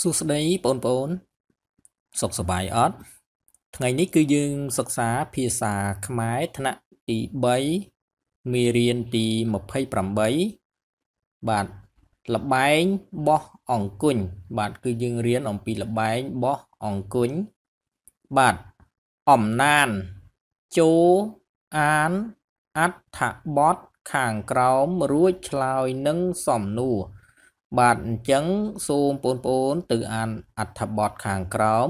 សួស្តីបងប្អូនសុខសប្បាយអត់ថ្ងៃនេះគឺយើងសិក្សាភាសាខ្មែរថ្នាក់ទី3មេរៀនទី28បាទលបែងបោះអង្គញ់បាទគឺយើងរៀនអំពីលបែងបោះអង្គញ់បាទអំណានជោអានអដ្ឋបតខាងក្រោមរួចឆ្លើយនឹងសំណួរបាទអញ្ចឹងសូមបងប្អូនទៅអានអត្ថបទខាងក្រោម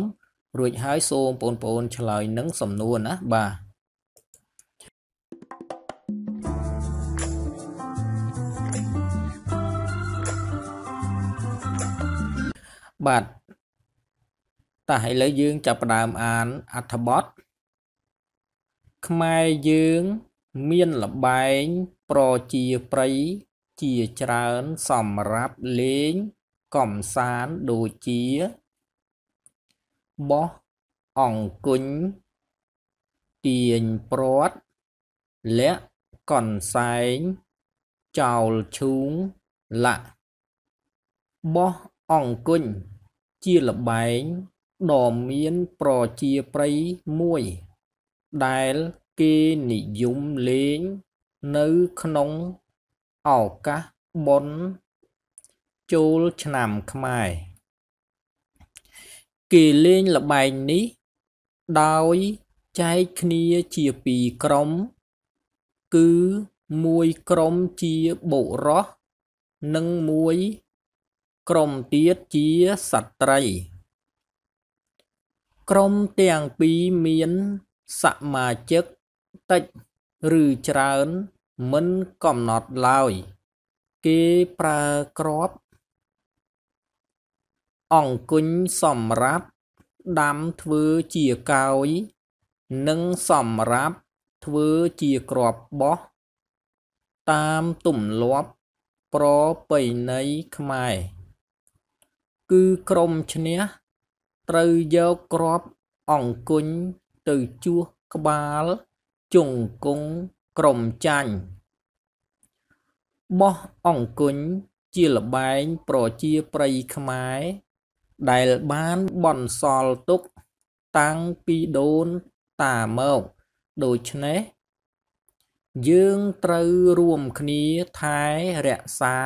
រួចហើយសូមបងប្អូនឆ្លើយនឹងសំណួរណាបាទបាទតោះឥឡូវយើងចាប់ផ្ដើមអានអត្ថបទខ្មែរយើង មានលបែងប្រជាប្រិយជាច្រើនសម្រាប់លេងកំសាន្តដូចជាបោះអង្គុញទាញព្រាត់លាក់កនសែងចោលឈូងលាក់បោះអង្គុញ ជាលបែងដ៏មានប្រជាប្រិយមួយ ដែលគេនិយមលេងនៅក្នុងឱកាសបុណ្យចូលឆ្នាំខ្មែរគេលេងល្បែងនេះ ដោយចែកគ្នាជាពីរក្រុមគឺមួយក្រុមជាបុរសនិងមួយ ក្រុមទៀតជាសត្រី ក្រុមទាំងពីរមានសមាជិកតិចឬច្រើនមិនកំណត់ឡើយគេប្រើក្រប អង្គញសម្រាប់ ដាំធ្វើជាកោយនិងសម្រាប់ធ្វើជាក្របបោះតាមទំលាប់ប្រពៃណីខ្មែរ គឺក្រុមឈ្នះត្រូវយកក្របអង្គញទៅជួសក្បាលជង្គង់ក្រុមចាញ់បោះអង្គញ់ជាលបែងប្រជាប្រិយខ្មែរដែលបានបន្សល់ទុក តាំងពីដូនតាមកដូច្នេះ យើងត្រូវរួមគ្នាថែរក្សា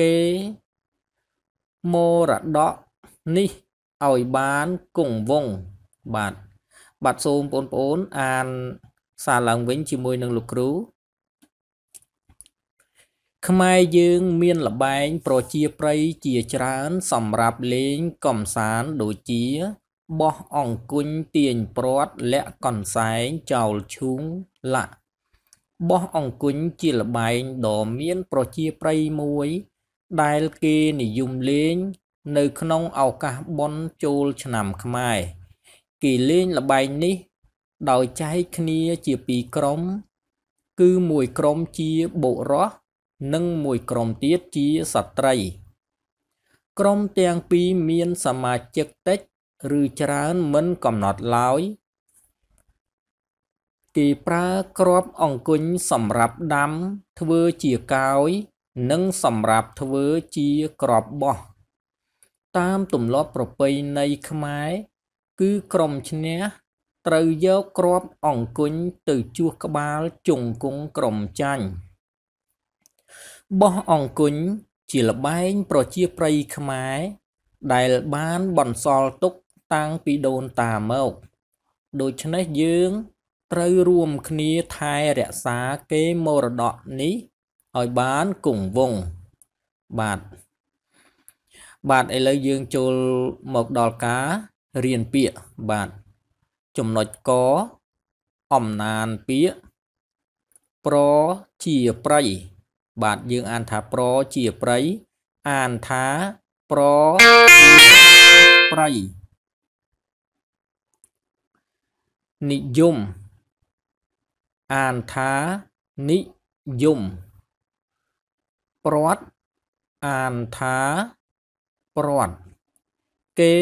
គេមរតកនេះឲ្យបានគង់វង្សបាទបាទសូមបងប្អូនអានសារឡើងវិញជាមួយនឹងលោកគ្រូខ្មែរយើងមានលបែងប្រជាប្រិយជាច្រើន សម្រាប់លេងកំសាន្តដូចជាបោះអង្គុញទាញព្រាត់លាក់កន្សែងចោលឈូងលាក់បោះអង្គុញជាលបែងដ៏មាន ប្រជាប្រិយមួយ ដែលគេនិយមលេងនៅ ក្នុងឱកាសបុណ្យចូលឆ្នាំខ្មែរគេលេងលបែងនេះដោយចែកគ្នាជាពីរក្រុម គឺមួយក្រុមជាបុរសនិងមួយក្រុមទៀតជាស្ត្រី ក្រុមទាំងពីរមាន សមាជិកតិចឬច្រើនមិនកំណត់ឡើយគេប្រើគ្រាប់អង្គញ់សម្រាប់ដាំធ្វើជាកោយនិងសម្រាប់ធ្វើជាគ្រាប់បោះតាមទម្លាប់ប្រពៃណីខ្មែរគឺក្រុមឈ្នះត្រូវយកគ្រាប់អង្គញ់ទៅជួសក្បាលជង្គង់ក្រំចាញ់បោះអង្គញ់ជាលបែងប្រជាប្រិយខ្មែរដែលបានបន្សល់ទុកតាំងពីដូនតាមកដូច្នេះយើងត្រូវរួមគ្នាថែរក្សាកេរមរតកនេះឲ្យបានគង់វង្សបាទបាទឥឡូវយើងចូលមកដល់ការរៀនពាក្យបាទចំណុចកអំណានពាក្យប្រជាប្រៃបាទយើងអានថាប្រជាប្រៃអានថាប្រប្រៃនិយមអានថានិយមព្រាត់អានថាព្រាត់គេ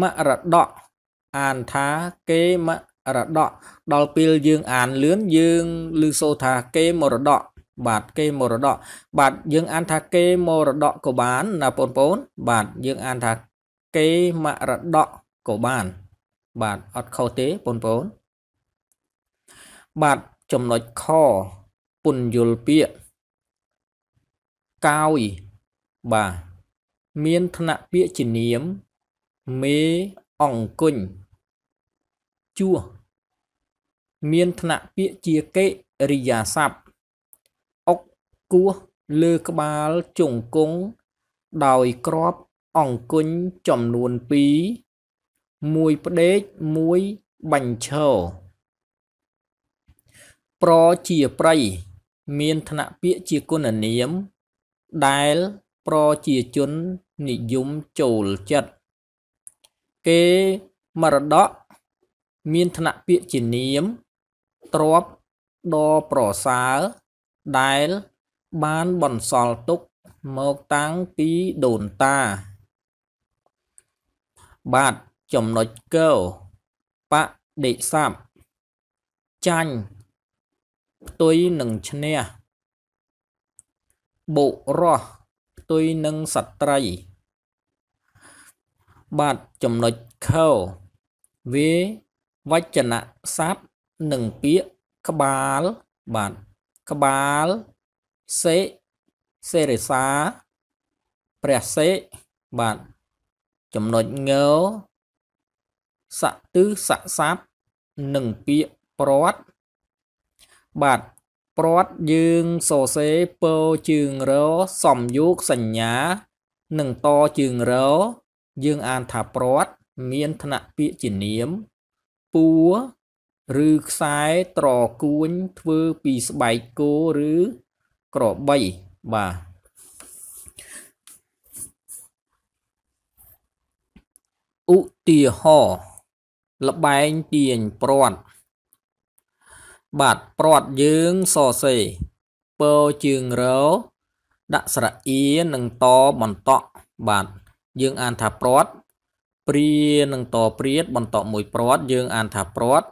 មរតកអានថាគេមរតកដល់ពេលយើងអានលឿនយើងឮសូរថាគេមរតកបាទគេមរតកបាទយើងអានថាគេមរតកក៏បានណាបងប្អូនបាទយើងអានថាគេមរតកក៏បាន បាទអត់ខុសទេបងប្អូន បាទចំណុចខពុនយល់ពាកកោយបាទមានថ្នាក់ពាកជានាម មេអង្គញ់ជួសមានថ្នាក់ពាក្យជាកិរិយាសព្ទអុកគោះលើក្បាលជង្គង់ដោយក្របអង្គញចំនួន2មួយផ្ដេកមួយបាញ់ឈរប្រជាប្រៃមានថ្នាក់ពាក្យជាគុណនាម ដែលប្រជាជននិយមចូលចិត្តគេមរតកមានថ្នាក់ពាក្យជានាមទ្របដប្រសើរដែល បានបន្សល់ទុកមកតាំងពីដូនតា បាទចំណុចកោបដិស័ព្ទចាញ់ផ្ទុយនឹងឈ្នះបុរសផ្ទុយនឹងសត្រី បាទចំណុចខោវាវចនៈស័ព្ទនិងពាក្យក្បាល បាទក្បាលសេសេរិសាព្រះសេបាទចំណុចងស័ទិស័ស័ព្ទនិងពាក្យព្រាត់បាទព្រាត់យើងសរសេរពជើងរសំយោគសញ្ញា និងតជើងរយើង អានថាព្រាត់មានថ្នាក់ពាក្យជានាមពួរឬខ្សែត្រកួនធ្វើពីស្បែកគោឬក្របីបាទឧទាហរណ៍លបែងទាញព្រាត់បាទព្រាត់យើងសរសេរពជើងរដាក់ស្រៈអៀនិងតបន្តក់ បាទយើង អានថាព្រាត់ព្រានឹងតព្រាតបន្តមួយព្រាត់យើងអានថាព្រាត់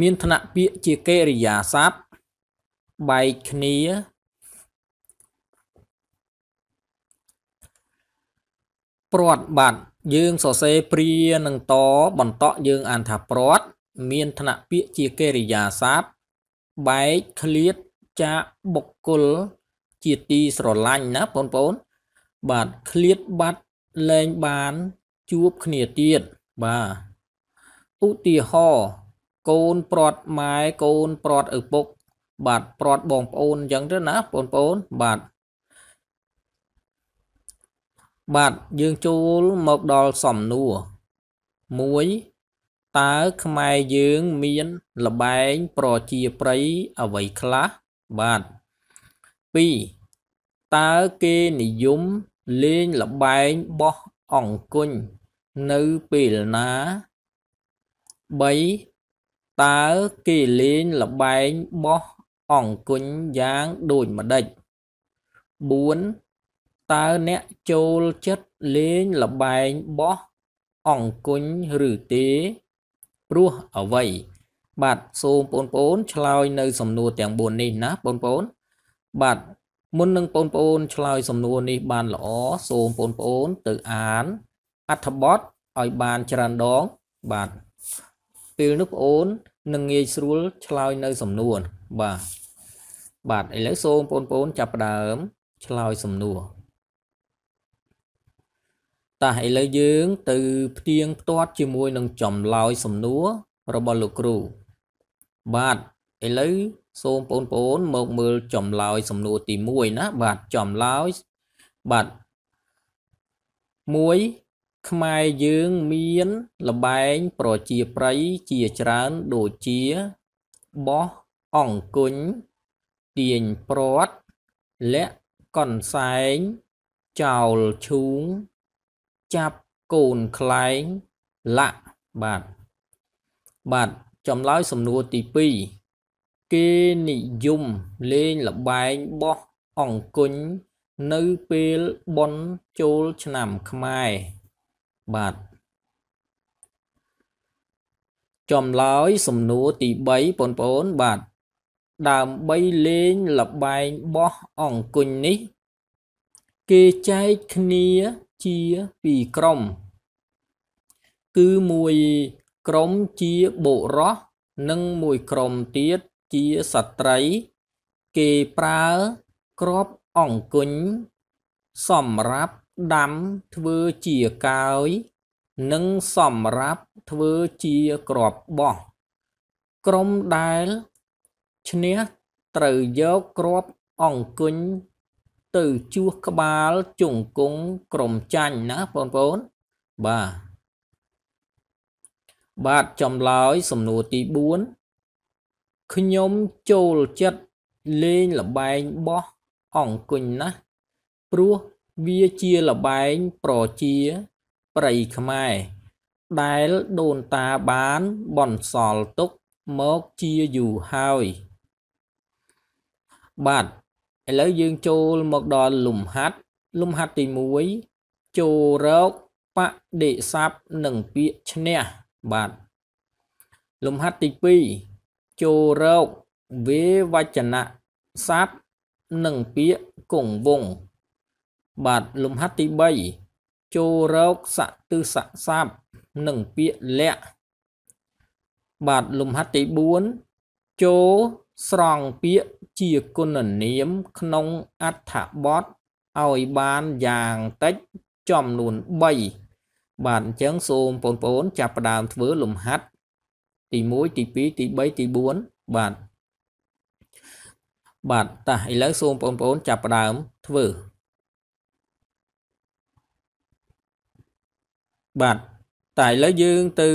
មានថ្នាក់ពាក្យជាកិរិយាសព្ទបែកគ្នាព្រាត់បាត់យើងសរសេរព្រានឹងតបន្តយើងអានថាព្រាត់មានថ្នាក់ពាក្យជាកិរិយាសព្ទបែកឃ្លាតចាបុគ្គលជាទីស្រឡាញ់ណាបងប្អូនបាទឃ្លាតបាត់លែងបានជួបគ្នាទៀតបាទឧទាហរណ៍កូនព្រាត់ម៉ែកូនព្រាត់ឪពុក បាទព្រាត់បងប្អូនអញ្ចឹងទៅណាបងប្អូនបាទបាទយើងចូលមកដល់សំណួរ1តើខ្មែរយើងមានលបែងប្រជាប្រិយអ្វីខ្លះបាទ2តើគេនិយមលេងលបែងបោះអង្គញ់នៅពេលណា3តើគេលេងលបែងបោះអង្គញ់យ៉ាងដូចម្ដេច4តើអ្នកចូលចិត្តលេងលបែងបោះអង្គញ់ឬទេព្រោះអ្វី បាទសូមបងប្អូនឆ្លើយ នៅ សំណួរទាំង4នេះណាបងប្អូនបាទមុននឹងបងប្អូនឆ្លើយសំណួរនេះបានល្អសូមបងប្អូន ទៅអាន អត្ថបទឲ្យបានច្រើនដង បាទពេលនោះបងប្អូននឹងងាយស្រួលឆ្លើយនៅសំណួរបាទបាទឥឡូវសូមបងប្អូនចាប់ផ្ដើមឆ្លើយសំណួរតោះឥឡូវយើង ទៅផ្ទៀងផ្ទាត់ជាមួយនឹងចម្លើយសំណួររបស់លោកគ្រូ បាទឥឡូវសូមបងប្អូនមកមើលចម្លើយសំណួរទី1ណា បាទចម្លើយបាទ1ខ្មែរយើងមាន លបែងប្រជាប្រិយជាច្រើនដូចជាបោះអង្គញទាញព្រាត់លាក់កនសែងចោលឈូងចាប់កូនខ្លែងលាក់បាទបាទចម្លើយសំណួរទី2គេនិយមលេងល្បែងបោះអង្គញ់នៅពេលបុណ្យចូលឆ្នាំខ្មែរបាទចំឡើយសំណួរទី3បងប្អូនបាទដើម្បីលេងលបែងបោះអង្គញនេះ គេចែកគ្នាជាពីរក្រុម គឺមួយក្រុមជាបុរសនិងមួយក្រុមទៀតជាស្ត្រី គេប្រើគ្រាប់អង្គញ់សម្រាប់ដាំធ្វើជាកាយនិងសម្រាប់ធ្វើជាគ្រាប់បោះក្រុមដែលឈ្នះត្រូវយកគ្រាប់អង្គញ់ទៅជួសក្បាលជង្គង់ក្រុមចាញ់ណាបងប្អូនបាទបាទចំឡើយសំណួរទី4ខ្ញុំចូលចិត្តលេងល្បែងបោះអង្គញ់ណាស់ព្រោះវាជាល្បែងប្រជា ប្រិយខ្មែរ ដែលដូនតាបានបន្សល់ទុកមកជាយូរហើយ បាទឥឡូវយើងចូលមកដល់លំហាត់លំហាត់ទី1ចូលរកបដិស័ព្ទនិងពាក្យឈ្នះបាទលំហាត់ទី2ចូលរកវេវចនៈស័ព្ទនិងពាក្យគង់វងបាទលំហាត់ទី3ចូលរកស័ក្តិទិសស័ព្ទនិងពាក្យលក្ខបាទលំហាត់ទី4ចូលស្រង់ពាក្យជាគុណនាមក្នុងអត្ថបទឲ្យបានយ៉ាងតិចចំនួន3បាទអញ្ចឹងសូមបងប្អូនចាប់ផ្ដើមធ្វើលំហាត់ទី1ទី2ទី3ទី4បាទបាទតាឥឡូវសូមបងប្អូន ចាប់ផ្ដើម ធ្វើ បាទតែឥឡូវយើងទៅ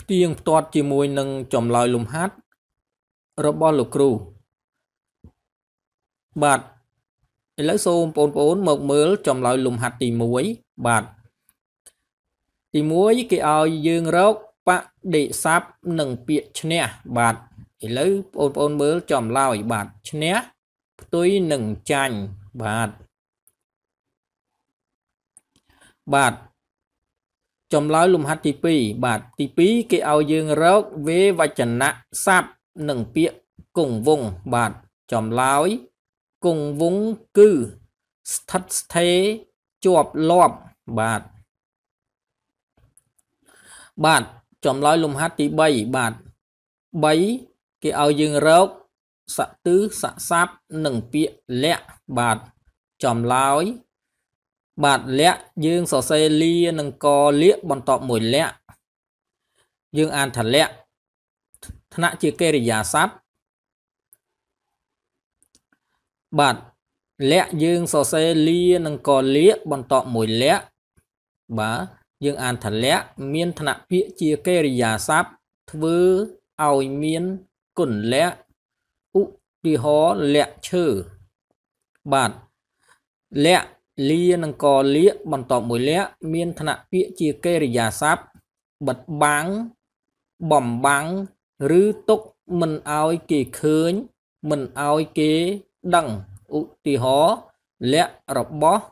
ផ្ទៀងផ្ទាត់ជាមួយនឹងចម្លើយលំហាត់របស់លោកគ្រូបាទឥឡូវសូមបងប្អូន មកមើលចម្លើយលំហាត់ ទី1បាទទី1គេឲ្យយើងរកបដិស័ព្ទនិងពាក្យឈ្នះបាទឥឡូវបងប្អូនមើល ចំឡើយបាទឈ្នះផ្ទុយនឹងចាញ់បាទបាទចំឡើយលំហាត់ទី2បាទទី2គេឲ្យយើងរកវេវចនៈស័ព្ទនិងពាក្យគង់វងបាទចំឡើយគង់វងគឺ ស្ថិតស្ថេរជាប់លាប់បាទបាទចម្លើយលំហាត់ទី3បាទ3គេឲ្យយើងរកសតឺស័កស័ព្ទនិងពាក្យលក្ខបាទចម្លើយបាទលក្ខយើងសរសេរលានិងកលក្ខបន្ទាប់មួយលក្ខយើងអានថាលក្ខថ្នាក់ជាកិរិយាសព្ទបាទលក្ខយើងសរសេរលានិងកលក្ខបន្ទាប់មួយលក្ខបាទយើងអានថលៈមានឋានៈពាក្យជាកិរិយាសព្ទធ្វើឲ្យមានគុណលៈឧទាហរណ៍លៈឈើបាទលៈលានិងកលាបន្តមួយលៈមានឋានៈពាក្យជាកិរិយាសព្ទបិទបាំងបំបាំងឬទុកមិនឲ្យគេឃើញ មិនឲ្យគេដឹងឧទាហរណ៍លៈរបស់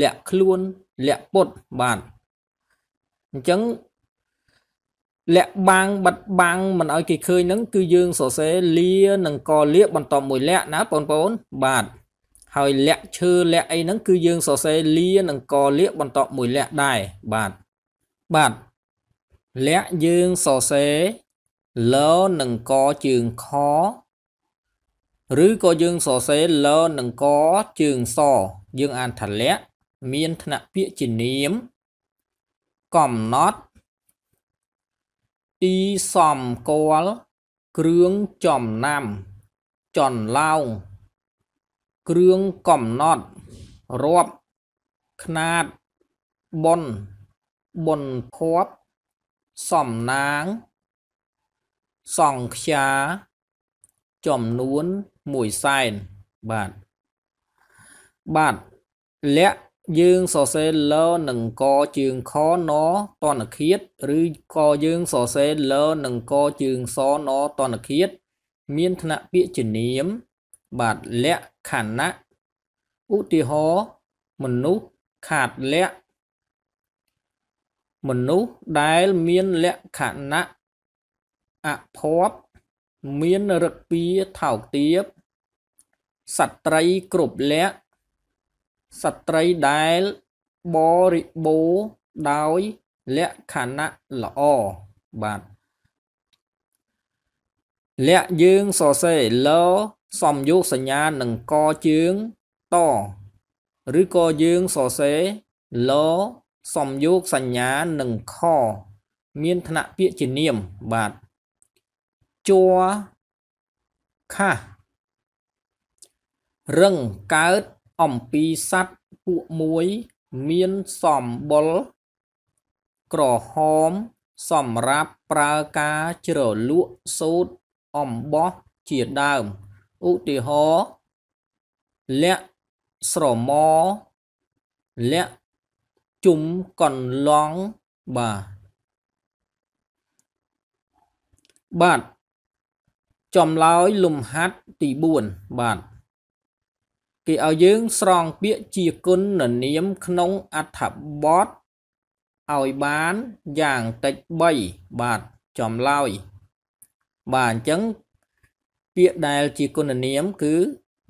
លៈខ្លួនលៈពុតបាទអញ្ចឹងលាក់បាំងបិទបាំងមិនឲ្យគេឃើញហ្នឹងគឺយើងសរសេរលានិងកលាបន្តមួយលាក់ណាបងប្អូនបាទហើយលាក់ឈើលាក់អីហ្នឹងគឺយើងសរសេរលានិងកលាបន្តមួយលាក់ដែរបាទបាទលាក់យើងសរសេរលនិងកជើងខ ឬក៏យើងសរសេរលនិងកជើងស យើង អានថាលាក់មានថ្នាក់ពាក្យជានាមកំណត់ទីសំគាល់គ្រឿងចំណាំចន្លោគ្រឿងកំណត់រាប់ຂ្នាតបុនបុនភពសំណាងសង្ខ្យាចំនួន1សែនបាទបាទលក្ខយើងសរសេរលនិងកជើងខណតនឃាតឬកយើងសរសេរលនិងកជើងសណតនឃាតមានថ្នាក់ពាក្យជានាម បាទលក្ខណៈឧទាហរណ៍មនុស្សខាតលក្ខមនុស្សដែលមានលក្ខណៈអភ័ព្វមានរឹកពីថោកទាបសត្រីគ្រប់លក្ខស្ត្រីដែលបរិបូរដោយលក្ខណៈល្អបាទលក្ខយើងសរសេរលសំយោគសញ្ញានឹងកជើងត ឬក៏យើងសរសេរលសំយោគសញ្ញានឹងខ មានថ្នាក់ពាក្យជានាមបាទជួខាសរឹងកើតអំពីសัตว์ពួកមួយមានសំបុល ក្រហម សម្រាប់ប្រើការជ្រលក់សូត្រអំបោះជាដើមឧទាហរណ៍លក្ខស្រមលក្ខជុំកន្លងបាទបាទចំឡើយលំហាត់ទី4បាទគេឲ្យយើងស្រង់ពាក្យជាគុណនាម ក្នុងអត្ថបទឲ្យបានយ៉ាងតិច3បាទចំឡើយបាទអញ្ចឹង ពាក្យដែលជាគុណនាមគឺ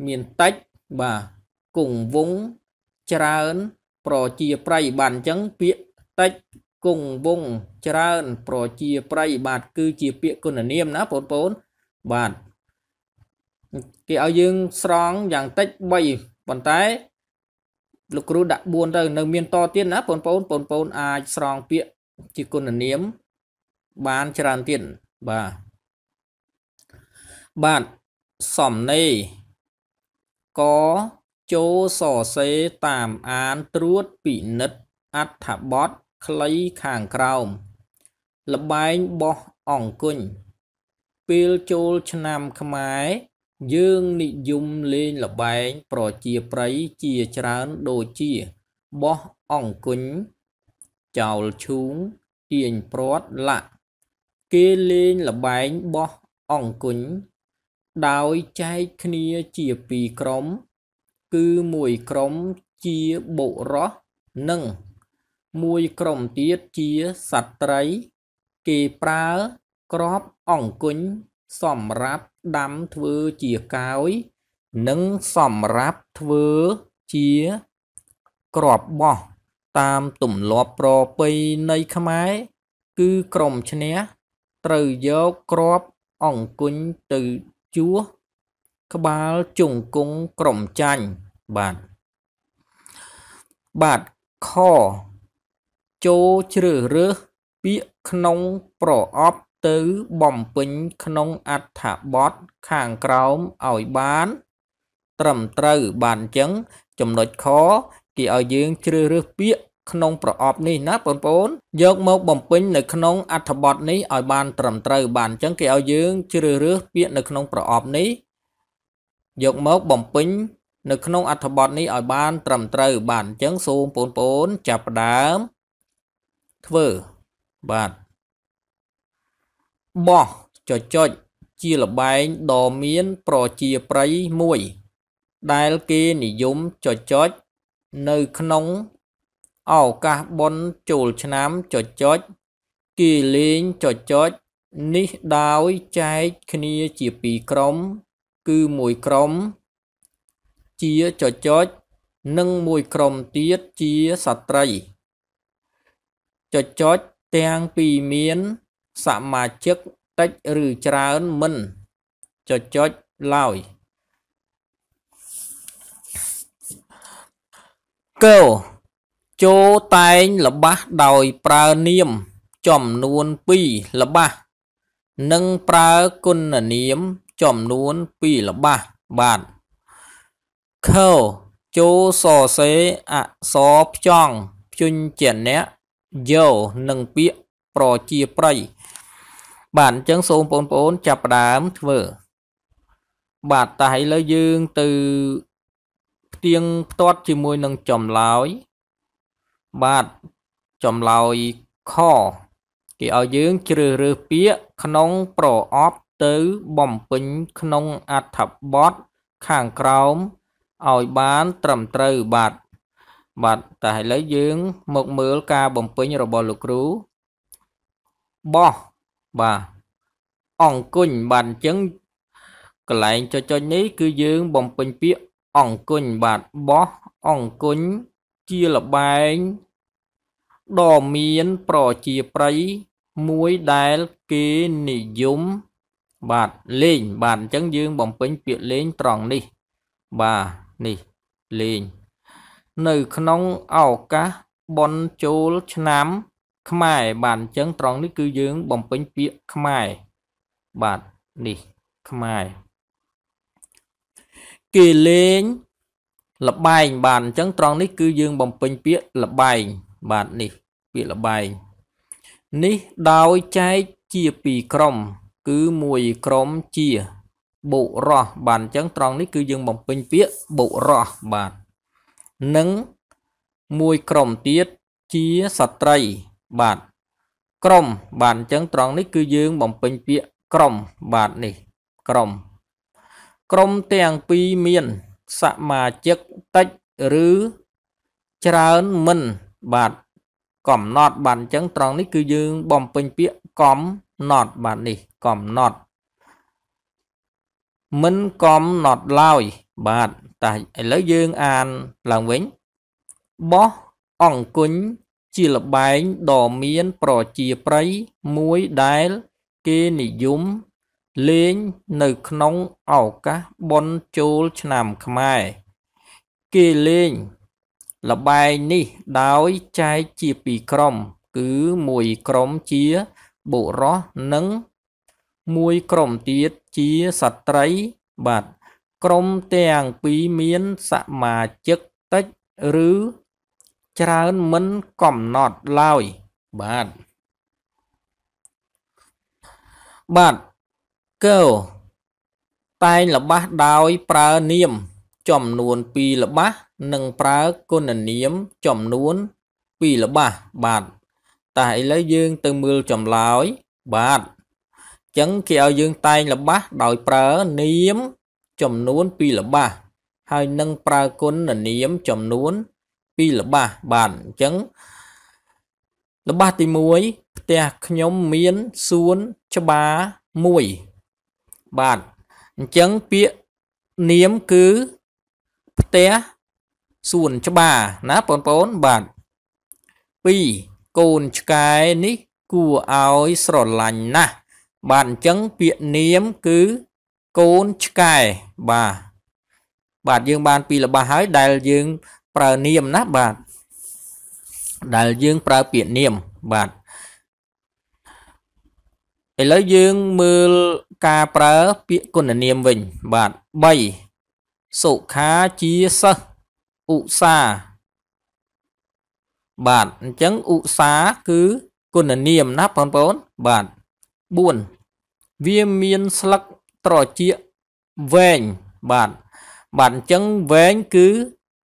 មានតិចបាទគង់វងច្រើន ប្រជាប្រិយបាទអញ្ចឹងពាក្យតិចគង់វងច្រើន ប្រជាប្រិយបាទគឺជាពាក្យគុណនាមណាបងប្អូនបាទគេឲ្យយើងស្រង់យ៉ាងតិច3ប៉ុន្តែលោកគ្រូដាក់4ទៅនៅមានតទៀតណាបងប្អូនបងប្អូនអាចស្រង់ពាក្យជាគុណនាម បានច្រើនទៀតបាទបាទសំណេរកចូលសរសេរតាមអានត្រួតពិនិត្យអត្ថបទខ្លីខាងក្រោមលបែងបោះអង្គញពេលចូលឆ្នាំខ្មែរយើងនិយមលេងល្បែងប្រជាប្រិយជាច្រើនដូចជាបោះអង្គញ់ចោលឈូងទាញព្រាត់លាក់គេលេងល្បែងបោះអង្គញ់ដោយចែកគ្នាជាពីរក្រុមគឺមួយក្រុមជាបុរសនិង មួយក្រុមទៀតជាសត្វត្រីគេប្រើក្របអង្គញ់សម្រាប់ដាំធ្វើជាកោយនិងសម្រាប់ធ្វើជា ក្របបោះតាមទម្លាប់ប្រពៃណីខ្មែរគឺក្រុមឈ្នះត្រូវយកក្របអង្គញ់ទៅជួសក្បាលជង្គង់ក្រុមចាញ់បាទបាទខចូលជ្រើសរើសពាក្យក្នុងប្រអប់ទៅបំពេញក្នុងអត្ថបទខាងក្រោមឲ្យបាន ត្រឹមត្រូវបានអញ្ចឹង ចំណុចខគេឲ្យយើង ជ្រើសរើសពាក្យក្នុងប្រអប់នេះណាបងប្អូនយកមក បំពេញនៅក្នុងអត្ថបទនេះឲ្យបាន ត្រឹមត្រូវបានអញ្ចឹងគេឲ្យយើងជ្រើសរើសពាក្យនៅក្នុងប្រអប់នេះយកមកបំពេញនៅក្នុងអត្ថបទនេះឲ្យបានត្រឹមត្រូវបានអញ្ចឹងសូមបងប្អូន ចាប់ផ្ដើម ធ្វើបាទបោះចចុចជាល្បែងដ៏មានប្រជាប្រិយមួយដែលគេនិយមចចុចនៅក្នុងឱកាសបុណ្យចូលឆ្នាំចចុចគេលេងចចុចនេះដោយចែកគ្នាជាពីរក្រុមគឺមួយក្រុម ជាចចុចនិងមួយក្រុមទៀតជាសត្រីចចុចទាំងពីរមានសមាជិកតិចឬច្រើនមិនចចុចឡើយកោចូលតែងលបះដោយប្រើនាម ចំនួន2លបះនិងប្រើគុណនាមចំនួន2លបះបាទខោចូលសរសេរអក្សរផ្ចង់ភ្ជញ្ជាអ្នកយោនិងពាក្យប្រជាប្រិយបាទអញ្ចឹងសូមបងប្អូន ចាប់ផ្ដើមធ្វើ បាទតែឥឡូវយើងទៅផ្ទៀងផ្ទាត់ជាមួយនឹងចម្លើយបាទចម្លើយខគេឲ្យយើងជ្រើសរើសពាក្យក្នុងប្រអប់ទៅបំពេញក្នុងអត្ថបទខាងក្រោមឲ្យបាន ត្រឹមត្រូវបាទបាទតែឥឡូវយើងមកមើលការបំពេញរបស់លោកគ្រូបោះបាទអង្គុញបាទអញ្ចឹងកន្លែងចុចចុចនេះ គឺយើង បំពេញពាក្យអង្គុញបាទបោះអង្គុញ ជាលបែងដ៏មានប្រជាប្រិយមួយដែលគេនិយមបាទលេងបាទអញ្ចឹងយើងបំពេញពាក្យលេងត្រង់នេះ បាទនេះលេងនៅក្នុងឱកាសបន់ចូលឆ្នាំខ្មែរបាទអញ្ចឹងត្រង់នេះគឺយើងបំពេញពាក្យខ្មែរបាទនេះខ្មែរគេលេងលបែងបាទអញ្ចឹងត្រង់នេះគឺយើងបំពេញពាក្យលបែងបាទនេះពាក្យលបែងនេះដោយចែកជាពីរក្រុម គឺមួយក្រុមជាបុរសបាទអញ្ចឹងត្រង់នេះគឺយើងបំពេញពាក្យបុរសបាទនិង មួយក្រុមទៀតជាស្ត្រីបាទក្រមបាទអញ្ចឹងត្រង់នេះ គឺយើង បំពេញពាក្យក្រមបាទនេះ ក្រមក្រមទាំងពីរមានសមាជិកតិចឬច្រើនមិនបាទកំណត់បាទអញ្ចឹងត្រង់នេះគឺយើង បំពេញពាក្យកំណត់បាទនេះ កំណត់មិនកំណត់ឡើយបាទតែឥឡូវយើងអានឡើងវិញបោះអង្គញជាល្បែងដ៏មានប្រជាប្រិយមួយដែលគេនិយមលេងនៅក្នុងឱកាសបុណ្យចូលឆ្នាំខ្មែរ គេលេងល្បែងនេះដោយចែកជាពីរក្រុមគឺមួយក្រុមជាបុរសនិង មួយក្រុមទៀតជាស្ត្រី បាទក្រុមទាំងពីរមានសមាជិកតិចឬច្រើនមិនកំណត់ឡើយបាទបាទកោតែងល្បះដោយ ប្រើនាមចំនួន2ល្បះនិងប្រើគុណនាមចំនួន2ល្បះបាទតែឥឡូវយើងទៅមើលចម្លើយបាទអញ្ចឹងគេឲ្យយើង តែងល្បះដោយប្រើនាម ចំនួន2ល្បះហើយនឹងប្រើគុណនាមចំនួនពីរល្បាសបាទអញ្ចឹងល្បាសទី1ផ្ទះខ្ញុំមានសួនច្បារមួយ បាទអញ្ចឹងពាក្យនាមគឺ ផ្ទះសួនច្បារណាបងប្អូនបាទ2កូនឆ្កែនេះ គួរឲ្យស្រឡាញ់ណាស់បាទអញ្ចឹងពាក្យនាមគឺ កូនឆ្កែបាទបាទយើងបានពីរល្បាសហើយដែលយើងប្រើនាមណាបាទដែលយើងប្រើពាក្យនាមបាទឥឡូវយើងមើលការប្រើពាក្យគុណនាមវិញ បាទ3សុខាជាសិស្សឧស្សាហ៍បាទអញ្ចឹងឧស្សាហ៍គឺគុណនាមណាបងប្អូនបាទ4វាមានស្លឹកត្រចៀកវែងបាទបាទអញ្ចឹងវែងគឺ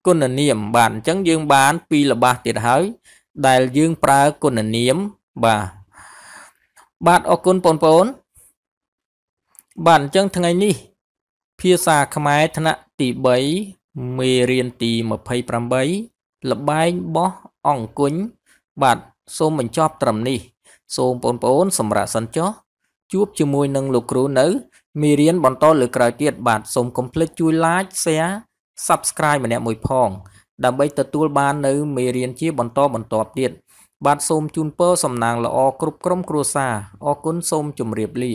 គុណនាមបាទអញ្ចឹងយើងបានពីរល្បះទៀតហើយ ដែលយើង ប្រើគុណនាមបាទបាទអរគុណបងប្អូនបាទអញ្ចឹងថ្ងៃនេះ ភាសាខ្មែរថ្នាក់ទី3មេរៀនទី28ល្បែងបោះអង្គញ់បាទសូមបញ្ចប់ ត្រឹមនេះសូមបងប្អូនសម្រាប់សិនចុះជួបជាមួយនឹងលោកគ្រូនៅមេរៀនបន្តលើក្រោយទៀតបាទសូមកុំភ្លេចជួយ like share Subscribe ម្នាក់មួយផង ដើម្បីទទួលបាននៅមេរៀនជា បន្តបន្តទៀត បាទសូមជូនពរសំណាងល្អគ្រប់ក្រុមគ្រួសារអរគុណសូមជម្រាបលា